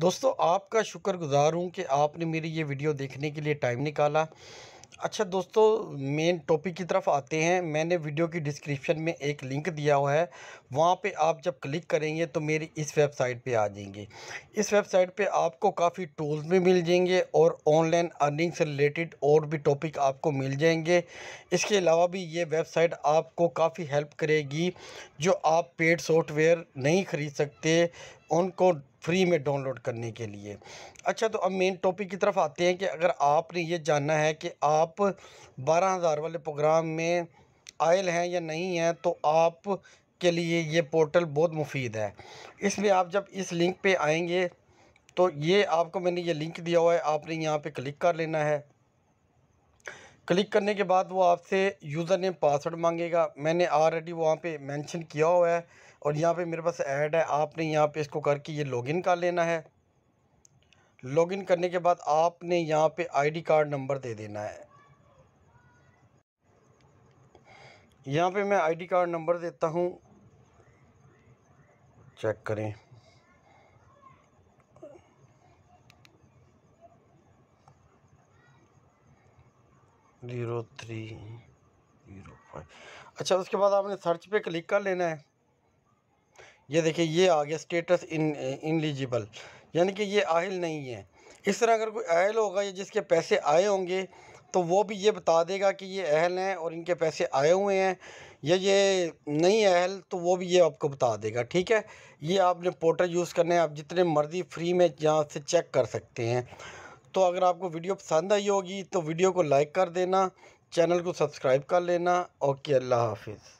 दोस्तों आपका शुक्रगुज़ार हूँ कि आपने मेरी ये वीडियो देखने के लिए टाइम निकाला अच्छा दोस्तों मेन टॉपिक की तरफ आते हैं मैंने वीडियो की डिस्क्रिप्शन में एक लिंक दिया हुआ है वहाँ पे आप जब क्लिक करेंगे तो मेरी इस वेबसाइट पे आ जाएंगे इस वेबसाइट पे आपको काफ़ी टूल्स भी मिल जाएंगे और ऑनलाइन अर्निंग से रिलेटेड और भी टॉपिक आपको मिल जाएंगे इसके अलावा भी ये वेबसाइट आपको काफ़ी हेल्प करेगी जो आप पेड सॉफ्टवेयर नहीं ख़रीद सकते उनको फ्री में डाउनलोड करने के लिए अच्छा तो अब मेन टॉपिक की तरफ आते हैं कि अगर आपने ये जानना है कि आप बारह हज़ार वाले प्रोग्राम में आयल हैं या नहीं हैं तो आप के लिए ये पोर्टल बहुत मुफीद है इसमें आप जब इस लिंक पे आएंगे तो ये आपको मैंने ये लिंक दिया हुआ है आपने यहाँ पे क्लिक कर लेना है क्लिक करने के बाद वो आपसे यूज़र नेम पासवर्ड मांगेगा मैंने ऑलरेडी वहाँ पे मेंशन किया हुआ है और यहाँ पे मेरे पास ऐड है आपने यहाँ पे इसको करके ये लॉगिन कर लेना है लॉगिन करने के बाद आपने यहाँ पे आईडी कार्ड नंबर दे देना है यहाँ पे मैं आईडी कार्ड नंबर देता हूँ चेक करें ज़ीरो थ्री ज़ीरो फाइव अच्छा उसके बाद आपने सर्च पे क्लिक कर लेना है ये देखिए ये आ गया स्टेटस इन इनलिजिबल यानी कि ये आहिल नहीं है इस तरह अगर कोई अहल होगा या जिसके पैसे आए होंगे तो वो भी ये बता देगा कि ये अहल हैं और इनके पैसे आए हुए हैं या ये नहीं अहल तो वो भी ये आपको बता देगा ठीक है ये आपने पोर्टल यूज़ करने हैं आप जितने मर्ज़ी फ्री में यहाँ से चेक कर सकते हैं तो अगर आपको वीडियो पसंद आई होगी तो वीडियो को लाइक कर देना चैनल को सब्सक्राइब कर लेना ओके अल्लाह हाफिज़